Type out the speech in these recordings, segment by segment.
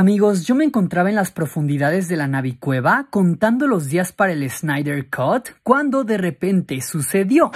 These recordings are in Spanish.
Amigos, yo me encontraba en las profundidades de la Navicueva contando los días para el Snyder Cut cuando de repente sucedió.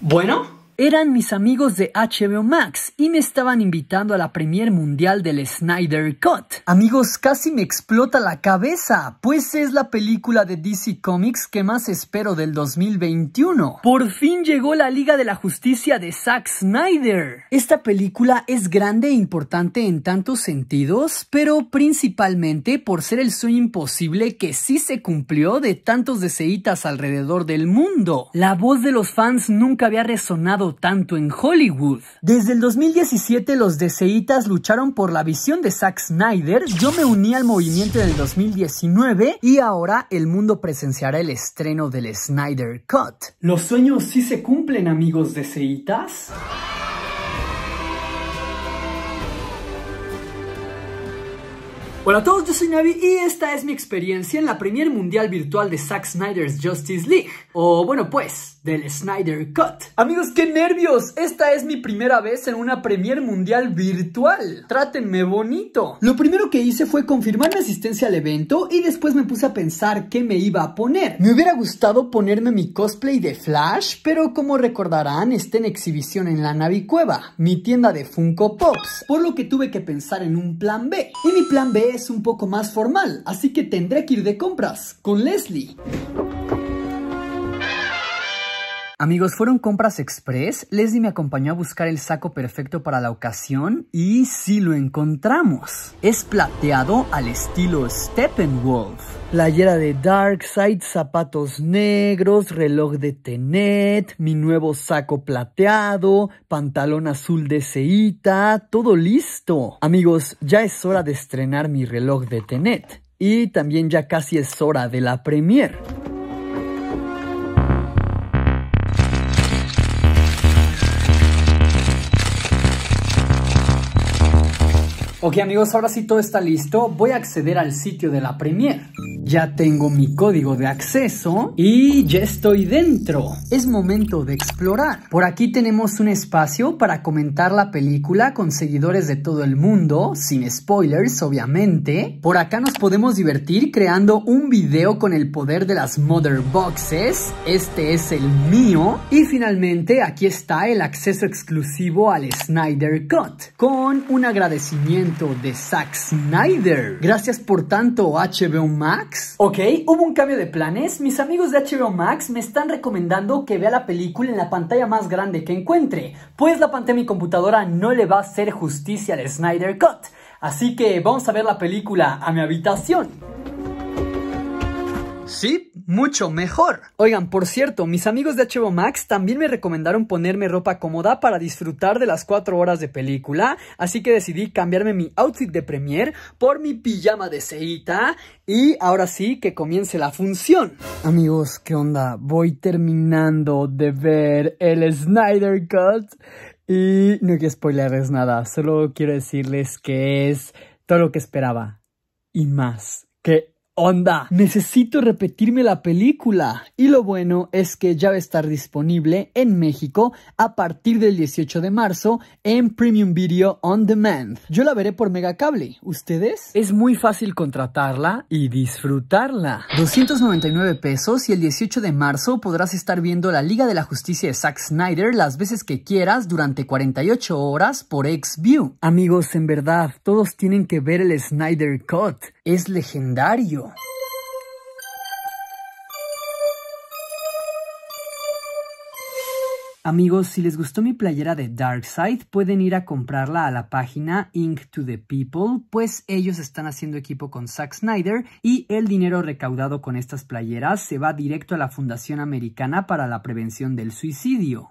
Bueno, eran mis amigos de HBO Max y me estaban invitando a la premier mundial del Snyder Cut. Amigos, casi me explota la cabeza, pues es la película de DC Comics que más espero del 2021. Por fin llegó la Liga de la Justicia de Zack Snyder. Esta película es grande e importante en tantos sentidos, pero principalmente por ser el sueño imposible que sí se cumplió de tantos deseitas alrededor del mundo. La voz de los fans nunca había resonado tanto en Hollywood. Desde el 2017 los DCitas lucharon por la visión de Zack Snyder, yo me uní al movimiento del 2019 y ahora el mundo presenciará el estreno del Snyder Cut. Los sueños sí se cumplen amigos DCitas. Hola a todos, yo soy Navi y esta es mi experiencia en la Premier Mundial Virtual de Zack Snyder's Justice League. O bueno pues, del Snyder Cut. Amigos, qué nervios. Esta es mi primera vez en una Premier Mundial Virtual. Trátenme bonito. Lo primero que hice fue confirmar mi asistencia al evento y después me puse a pensar qué me iba a poner. Me hubiera gustado ponerme mi cosplay de Flash, pero como recordarán, está en exhibición en la Navi Cueva, mi tienda de Funko Pops, por lo que tuve que pensar en un plan B. Y mi plan B es es un poco más formal, así que tendré que ir de compras con Leslie. Amigos, fueron compras express. Leslie me acompañó a buscar el saco perfecto para la ocasión y sí lo encontramos. Es plateado al estilo Steppenwolf. Playera de Darkseid, zapatos negros, reloj de Tenet, mi nuevo saco plateado, pantalón azul de ceita, todo listo. Amigos, ya es hora de estrenar mi reloj de Tenet. Y también ya casi es hora de la premiere. Ok amigos, ahora sí todo está listo, voy a acceder al sitio de la Premiere. Ya tengo mi código de acceso y ya estoy dentro. Es momento de explorar. Por aquí tenemos un espacio para comentar la película con seguidores de todo el mundo, sin spoilers obviamente. Por acá nos podemos divertir creando un video con el poder de las Mother Boxes. Este es el mío. Y finalmente aquí está el acceso exclusivo al Snyder Cut con un agradecimiento de Zack Snyder. Gracias por tanto, HBO Max. Ok, hubo un cambio de planes. Mis amigos de HBO Max me están recomendando que vea la película en la pantalla más grande que encuentre, pues la pantalla de mi computadora no le va a hacer justicia al Snyder Cut. Así que vamos a ver la película a mi habitación. Sí, mucho mejor. Oigan, por cierto, mis amigos de HBO Max también me recomendaron ponerme ropa cómoda para disfrutar de las 4 horas de película, así que decidí cambiarme mi outfit de premier por mi pijama de ceita y ahora sí que comience la función. Amigos, ¿qué onda? Voy terminando de ver el Snyder Cut y no quiero spoilerles nada, solo quiero decirles que es todo lo que esperaba y más. Que onda? Necesito repetirme la película. Y lo bueno es que ya va a estar disponible en México a partir del 18 de marzo en Premium Video On Demand. Yo la veré por Megacable. ¿Ustedes? Es muy fácil contratarla y disfrutarla. 299 pesos y el 18 de marzo podrás estar viendo la Liga de la Justicia de Zack Snyder las veces que quieras durante 48 horas por XView. Amigos, en verdad, todos tienen que ver el Snyder Cut es legendario. Amigos, si les gustó mi playera de Darkseid, pueden ir a comprarla a la página Ink to the People, pues ellos están haciendo equipo con Zack Snyder y el dinero recaudado con estas playeras se va directo a la Fundación Americana para la Prevención del Suicidio.